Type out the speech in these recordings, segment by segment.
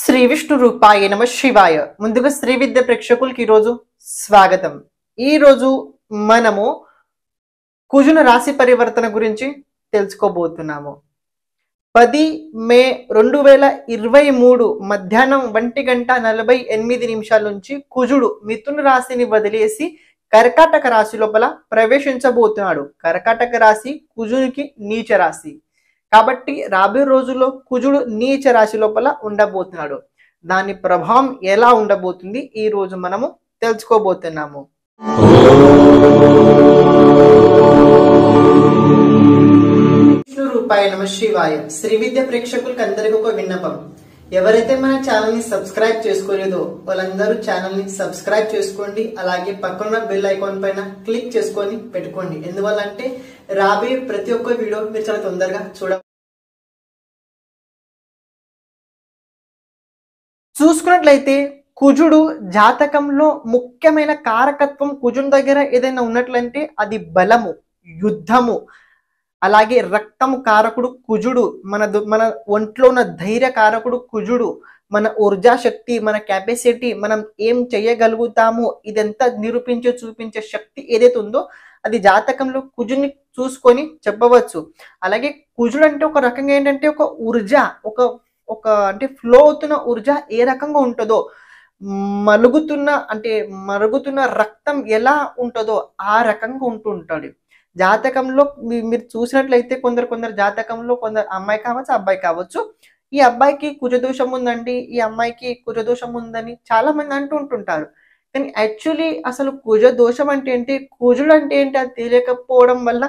శ్రీ విష్ణు రూపాయ నమ శివాయ ముందుగా శ్రీ విద్య ప్రేక్షకులకి ఈరోజు స్వాగతం ఈరోజు మనము కుజున రాశి పరివర్తన గురించి తెలుసుకోబోతున్నాము పది మే రెండు వేల ఇరవై మూడు మధ్యాహ్నం ఒంటి గంట నలభై ఎనిమిది నిమిషాల నుంచి కుజుడు మిథున రాశిని వదిలేసి కర్కాటక రాశి లోపల ప్రవేశించబోతున్నాడు కర్కాటక రాశి కుజునికి నీచ రాశి కాబట్టి రాబోయే రోజుల్లో కుజుడు నీచ రాశి లోపల ఉండబోతున్నాడు దాని ప్రభావం ఎలా ఉండబోతుంది ఈ రోజు మనము తెలుసుకోబోతున్నాము రూపాయ నమ శివాయ శ్రీ విద్య ప్రేక్షకులకు అందరికీ ఒక విన్నపం ఎవరైతే మన ఛానల్ ని సబ్స్క్రైబ్ చేసుకోలేదో వాళ్ళందరూ ఛానల్ ని సబ్స్క్రైబ్ చేసుకోండి అలాగే పక్కన బెల్ ఐకాన్ పైన క్లిక్ చేసుకొని పెట్టుకోండి ఎందువల్లంటే రాబోయే ప్రతి ఒక్క వీడియో మీరు చాలా తొందరగా చూడ చూసుకున్నట్లయితే కుజుడు జాతకంలో ముఖ్యమైన కారకత్వం కుజుని దగ్గర ఏదైనా ఉన్నట్లంటే అది బలము యుద్ధము అలాగే రక్తం కారకుడు కుజుడు మన మన ఒంట్లో ఉన్న ధైర్య కారకుడు కుజుడు మన ఊర్జాశక్తి శక్తి మన కెపాసిటీ మనం ఏం చేయగలుగుతాము ఇదంతా నిరూపించే చూపించే శక్తి ఏదైతే ఉందో అది జాతకంలో కుజుని చూసుకొని చెప్పవచ్చు అలాగే కుజుడు అంటే ఒక రకంగా ఏంటంటే ఒక ఊర్జ ఒక ఒక అంటే ఫ్లో అవుతున్న ఊర్జ ఏ రకంగా ఉంటుందో మలుగుతున్న అంటే మరుగుతున్న రక్తం ఎలా ఉంటుందో ఆ రకంగా ఉంటుంటాడు జాతకంలో మీరు చూసినట్లయితే కొందరు కొందరు జాతకంలో కొందరు అమ్మాయి కావచ్చు అబ్బాయి కావచ్చు ఈ అబ్బాయికి కుజదోషం ఉందండి ఈ అమ్మాయికి కుజదోషం ఉందని చాలా మంది అంటూ ఉంటుంటారు కానీ యాక్చువల్లీ అసలు కుజ దోషం అంటే ఏంటి కుజుడు అంటే ఏంటి అది తెలియకపోవడం వల్ల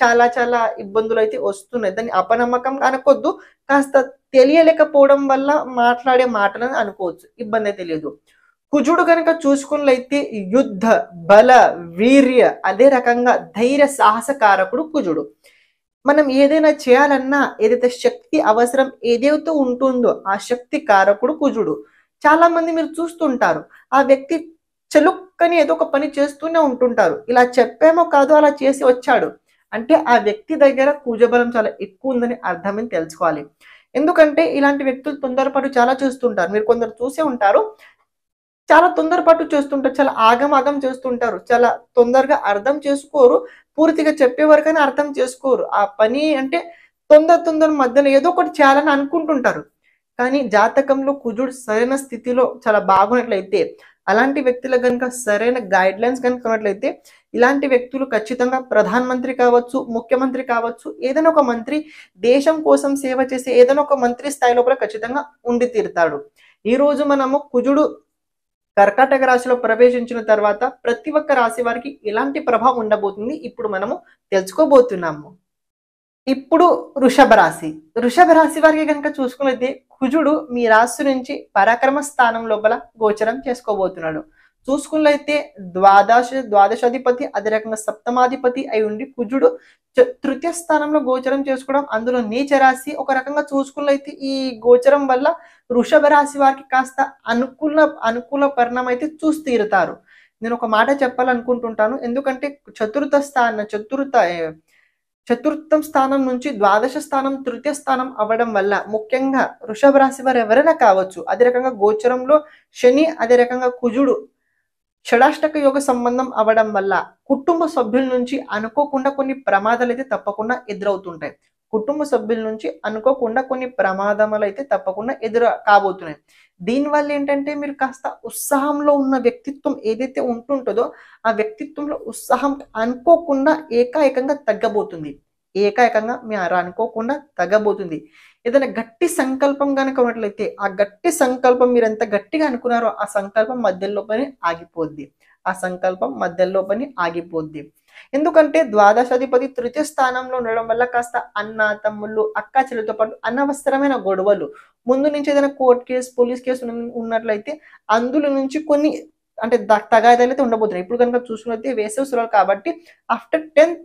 చాలా చాలా ఇబ్బందులు అయితే వస్తున్నాయి దాన్ని అపనమ్మకం అనుకోద్దు కాస్త తెలియలేకపోవడం వల్ల మాట్లాడే మాటలను అనుకోవచ్చు ఇబ్బంది తెలియదు కుజుడు కనుక చూసుకున్నైతే యుద్ధ బల వీర్య అదే రకంగా ధైర్య సాహసకారకుడు కుజుడు మనం ఏదైనా చేయాలన్నా ఏదైతే శక్తి అవసరం ఏదైతే ఉంటుందో ఆ శక్తి కారకుడు కుజుడు చాలా మంది మీరు చూస్తుంటారు ఆ వ్యక్తి చెలుక్కని ఏదో ఒక పని చేస్తూనే ఉంటుంటారు ఇలా చెప్పేమో కాదు అలా చేసి వచ్చాడు అంటే ఆ వ్యక్తి దగ్గర బలం చాలా ఎక్కువ ఉందని అర్థమని తెలుసుకోవాలి ఎందుకంటే ఇలాంటి వ్యక్తులు తొందరపాటు చాలా చూస్తుంటారు మీరు కొందరు చూసే ఉంటారు చాలా తొందరపాటు చేస్తుంటారు చాలా ఆగమాగం చేస్తుంటారు చాలా తొందరగా అర్థం చేసుకోరు పూర్తిగా చెప్పే వరకైనా అర్థం చేసుకోరు ఆ పని అంటే తొందర తొందర మధ్యలో ఏదో ఒకటి చేయాలని అనుకుంటుంటారు కానీ జాతకంలో కుజుడు సరైన స్థితిలో చాలా బాగున్నట్లయితే అలాంటి వ్యక్తుల కనుక సరైన గైడ్ లైన్స్ కనుక ఉన్నట్లయితే ఇలాంటి వ్యక్తులు ఖచ్చితంగా ప్రధానమంత్రి కావచ్చు ముఖ్యమంత్రి కావచ్చు ఏదైనా ఒక మంత్రి దేశం కోసం సేవ చేసే ఏదైనా ఒక మంత్రి స్థాయి లోపల ఖచ్చితంగా ఉండి తీరుతాడు ఈ రోజు మనము కుజుడు కర్కాటక రాశిలో ప్రవేశించిన తర్వాత ప్రతి ఒక్క రాశి వారికి ఎలాంటి ప్రభావం ఉండబోతుంది ఇప్పుడు మనము తెలుసుకోబోతున్నాము ఇప్పుడు వృషభ రాశి వృషభ రాశి వారికి కనుక చూసుకున్నది కుజుడు మీ రాశి నుంచి పరాక్రమ స్థానం లోపల గోచరం చేసుకోబోతున్నాడు చూసుకున్నైతే ద్వాదశ ద్వాదశాధిపతి అదే రకంగా సప్తమాధిపతి అయి ఉండి కుజుడు తృతీయ స్థానంలో గోచరం చేసుకోవడం అందులో నీచ రాశి ఒక రకంగా చూసుకున్నట్లయితే ఈ గోచరం వల్ల వృషభ రాశి వారికి కాస్త అనుకూల అనుకూల పరిణామం అయితే చూసి తీరుతారు నేను ఒక మాట చెప్పాలనుకుంటుంటాను ఎందుకంటే చతుర్థ స్థాన చతుర్థ చతుర్థం స్థానం నుంచి ద్వాదశ స్థానం తృతీయ స్థానం అవ్వడం వల్ల ముఖ్యంగా వృషభ రాశి వారు ఎవరైనా కావచ్చు అదే రకంగా గోచరంలో శని అదే రకంగా కుజుడు షడాష్టక యోగ సంబంధం అవ్వడం వల్ల కుటుంబ సభ్యుల నుంచి అనుకోకుండా కొన్ని ప్రమాదాలు అయితే తప్పకుండా ఎదురవుతుంటాయి కుటుంబ సభ్యుల నుంచి అనుకోకుండా కొన్ని ప్రమాదములు అయితే తప్పకుండా ఎదురు కాబోతున్నాయి దీనివల్ల ఏంటంటే మీరు కాస్త ఉత్సాహంలో ఉన్న వ్యక్తిత్వం ఏదైతే ఉంటుంటుందో ఆ వ్యక్తిత్వంలో ఉత్సాహం అనుకోకుండా ఏకాఏకంగా తగ్గబోతుంది ఏకాయకంగా మీ అనుకోకుండా తగ్గబోతుంది ఏదైనా గట్టి సంకల్పం కనుక ఉన్నట్లయితే ఆ గట్టి సంకల్పం మీరు ఎంత గట్టిగా అనుకున్నారో ఆ సంకల్పం మధ్యలో పని ఆగిపోద్ది ఆ సంకల్పం మధ్యలో పని ఆగిపోద్ది ఎందుకంటే ద్వాదశాధిపతి తృతీయ స్థానంలో ఉండడం వల్ల కాస్త అన్న తమ్ముళ్ళు అక్క చెల్లెలతో పాటు అనవసరమైన గొడవలు ముందు నుంచి ఏదైనా కోర్టు కేసు పోలీస్ కేసు ఉన్నట్లయితే అందులో నుంచి కొన్ని అంటే తగాదాలు అయితే ఉండబోతున్నాయి ఇప్పుడు కనుక చూసుకున్నట్లయితే వేసవి సురాలు కాబట్టి ఆఫ్టర్ టెన్త్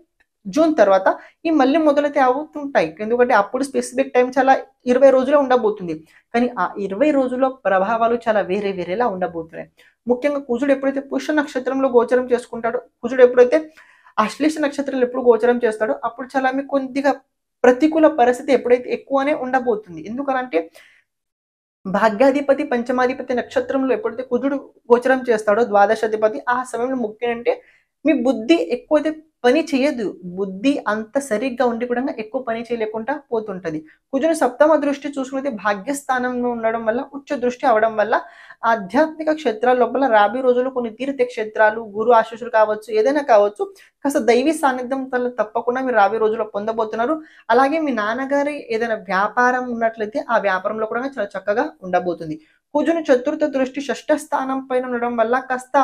జూన్ తర్వాత ఈ మళ్ళీ మొదలైతే అవుతుంటాయి ఎందుకంటే అప్పుడు స్పెసిఫిక్ టైం చాలా ఇరవై రోజులే ఉండబోతుంది కానీ ఆ ఇరవై రోజుల్లో ప్రభావాలు చాలా వేరే వేరేలా ఉండబోతున్నాయి ముఖ్యంగా కుజుడు ఎప్పుడైతే పుష్య నక్షత్రంలో గోచరం చేసుకుంటాడో కుజుడు ఎప్పుడైతే అశ్లేష నక్షత్రంలో ఎప్పుడు గోచరం చేస్తాడో అప్పుడు చాలా మీకు కొద్దిగా ప్రతికూల పరిస్థితి ఎప్పుడైతే ఎక్కువనే ఉండబోతుంది ఎందుకనంటే భాగ్యాధిపతి పంచమాధిపతి నక్షత్రంలో ఎప్పుడైతే కుజుడు గోచరం చేస్తాడో ద్వాదశాధిపతి ఆ సమయంలో ముఖ్యంటే మీ బుద్ధి ఎక్కువైతే పని చేయదు బుద్ధి అంత సరిగ్గా ఉండి కూడా ఎక్కువ పని చేయలేకుండా పోతుంటది కుజుని సప్తమ దృష్టి చూసుకుంటే భాగ్యస్థానంలో ఉండడం వల్ల ఉచ్చ దృష్టి అవడం వల్ల ఆధ్యాత్మిక క్షేత్రాల లోపల రాబోయే రోజులు కొన్ని తీర్థ క్షేత్రాలు గురు ఆశీస్సులు కావచ్చు ఏదైనా కావచ్చు కాస్త దైవీ సాన్నిధ్యం తల తప్పకుండా మీరు రాబోయే రోజుల్లో పొందబోతున్నారు అలాగే మీ నాన్నగారి ఏదైనా వ్యాపారం ఉన్నట్లయితే ఆ వ్యాపారంలో కూడా చాలా చక్కగా ఉండబోతుంది కుజుని చతుర్థ దృష్టి షష్ఠ స్థానం పైన ఉండడం వల్ల కాస్త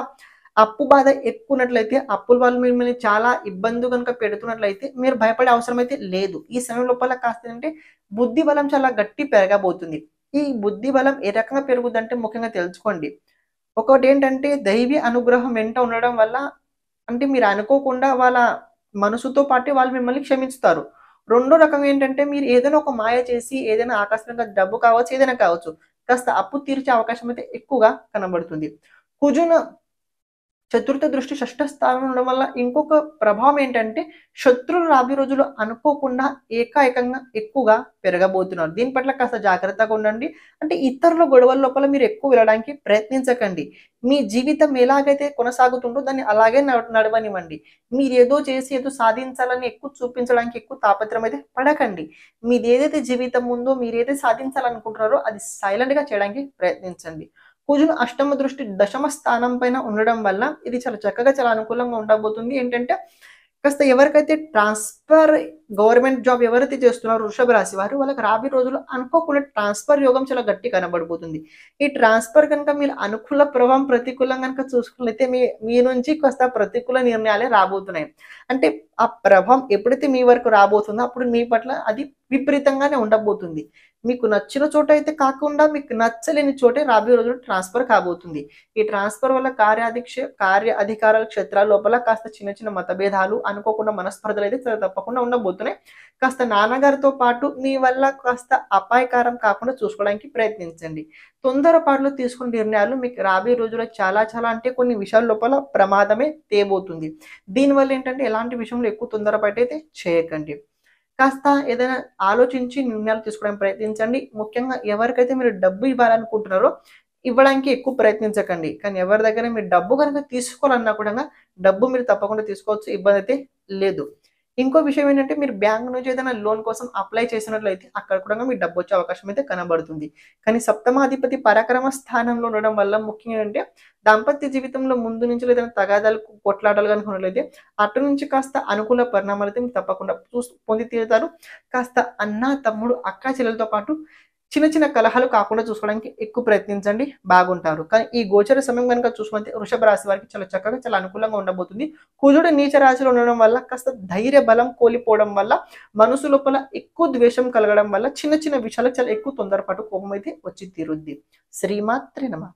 అప్పు బాధ ఎక్కువన్నట్లయితే అప్పుల వాళ్ళు మిమ్మల్ని చాలా ఇబ్బంది కనుక పెడుతున్నట్లయితే మీరు భయపడే అవసరం అయితే లేదు ఈ సమయం లోపల కాస్త ఏంటంటే బుద్ధి బలం చాలా గట్టి పెరగబోతుంది ఈ బుద్ధి బలం ఏ రకంగా అంటే ముఖ్యంగా తెలుసుకోండి ఒకటి ఏంటంటే దైవీ అనుగ్రహం వెంట ఉండడం వల్ల అంటే మీరు అనుకోకుండా వాళ్ళ మనసుతో పాటు వాళ్ళు మిమ్మల్ని క్షమించుతారు రెండో రకం ఏంటంటే మీరు ఏదైనా ఒక మాయ చేసి ఏదైనా ఆకస్మికంగా డబ్బు కావచ్చు ఏదైనా కావచ్చు కాస్త అప్పు తీర్చే అవకాశం అయితే ఎక్కువగా కనబడుతుంది కుజున చతుర్థ దృష్టి షష్ఠ స్థానం ఉండడం వల్ల ఇంకొక ప్రభావం ఏంటంటే శత్రులు రాబోయే రోజులు అనుకోకుండా ఏకాఏకంగా ఎక్కువగా పెరగబోతున్నారు దీని పట్ల కాస్త జాగ్రత్తగా ఉండండి అంటే ఇతరుల గొడవల లోపల మీరు ఎక్కువ వెళ్ళడానికి ప్రయత్నించకండి మీ జీవితం ఎలాగైతే కొనసాగుతుందో దాన్ని అలాగే నడవనివ్వండి మీరు ఏదో చేసి ఏదో సాధించాలని ఎక్కువ చూపించడానికి ఎక్కువ తాపత్రం అయితే పడకండి మీది ఏదైతే జీవితం ఉందో మీరు ఏదైతే సాధించాలనుకుంటున్నారో అది సైలెంట్గా చేయడానికి ప్రయత్నించండి కుజుడు అష్టమ దృష్టి దశమ స్థానం పైన ఉండడం వల్ల ఇది చాలా చక్కగా చాలా అనుకూలంగా ఉండబోతుంది ఏంటంటే కాస్త ఎవరికైతే ట్రాన్స్ ట్రాన్స్ఫర్ గవర్నమెంట్ జాబ్ ఎవరైతే చేస్తున్నారో వృషభ రాశి వారు వాళ్ళకి రాబోయే రోజులు అనుకోకుండా ట్రాన్స్ఫర్ యోగం చాలా గట్టి కనబడబోతుంది ఈ ట్రాన్స్ఫర్ కనుక మీరు అనుకూల ప్రభావం ప్రతికూలం కనుక చూసుకున్నైతే మీ మీ నుంచి కాస్త ప్రతికూల నిర్ణయాలే రాబోతున్నాయి అంటే ఆ ప్రభావం ఎప్పుడైతే మీ వరకు రాబోతుందో అప్పుడు మీ పట్ల అది విపరీతంగానే ఉండబోతుంది మీకు నచ్చిన చోట అయితే కాకుండా మీకు నచ్చలేని చోటే రాబోయే రోజులు ట్రాన్స్ఫర్ కాబోతుంది ఈ ట్రాన్స్ఫర్ వల్ల కార్యాధిక్ష కార్య అధికారాల క్షేత్రాల లోపల కాస్త చిన్న చిన్న మతభేదాలు అనుకోకుండా మనస్పర్ధలు అయితే చాలా తప్పకుండా ఉండబోతున్నాయి కాస్త నాన్నగారితో పాటు మీ వల్ల కాస్త అపాయకారం కాకుండా చూసుకోవడానికి ప్రయత్నించండి తొందరపాటులో తీసుకున్న నిర్ణయాలు మీకు రాబోయే రోజుల్లో చాలా చాలా అంటే కొన్ని విషయాల లోపల ప్రమాదమే తేబోతుంది దీనివల్ల ఏంటంటే ఎలాంటి విషయంలో ఎక్కువ తొందరపాటు అయితే చేయకండి కాస్త ఏదైనా ఆలోచించి నిర్ణయాలు తీసుకోవడానికి ప్రయత్నించండి ముఖ్యంగా ఎవరికైతే మీరు డబ్బు ఇవ్వాలనుకుంటున్నారో ఇవ్వడానికి ఎక్కువ ప్రయత్నించకండి కానీ ఎవరి దగ్గర మీరు డబ్బు కనుక తీసుకోవాలన్నా కూడా డబ్బు మీరు తప్పకుండా తీసుకోవచ్చు ఇబ్బంది అయితే లేదు ఇంకో విషయం ఏంటంటే మీరు బ్యాంక్ నుంచి ఏదైనా లోన్ కోసం అప్లై చేసినట్లయితే అక్కడ కూడా మీకు డబ్బు వచ్చే అవకాశం అయితే కనబడుతుంది కానీ సప్తమాధిపతి పరాక్రమ స్థానంలో ఉండడం వల్ల ముఖ్యంగా ఏంటంటే దాంపత్య జీవితంలో ముందు నుంచి ఏదైనా తగాదాలు కొట్లాటలు కనుకున్నట్లయితే అటు నుంచి కాస్త అనుకూల పరిణామాలు అయితే మీరు తప్పకుండా పొంది తీరుతారు కాస్త అన్న తమ్ముడు అక్క చెల్లెలతో పాటు చిన్న చిన్న కలహాలు కాకుండా చూసుకోవడానికి ఎక్కువ ప్రయత్నించండి బాగుంటారు కానీ ఈ గోచర సమయం కనుక చూసుకుంటే వృషభ రాశి వారికి చాలా చక్కగా చాలా అనుకూలంగా ఉండబోతుంది కుజుడు నీచ రాశిలో ఉండడం వల్ల కాస్త ధైర్య బలం కోల్పోవడం వల్ల మనసు లోపల ఎక్కువ ద్వేషం కలగడం వల్ల చిన్న చిన్న విషయాలు చాలా ఎక్కువ తొందరపాటు కోపం అయితే వచ్చి తీరుద్ది శ్రీమాత్రి నమ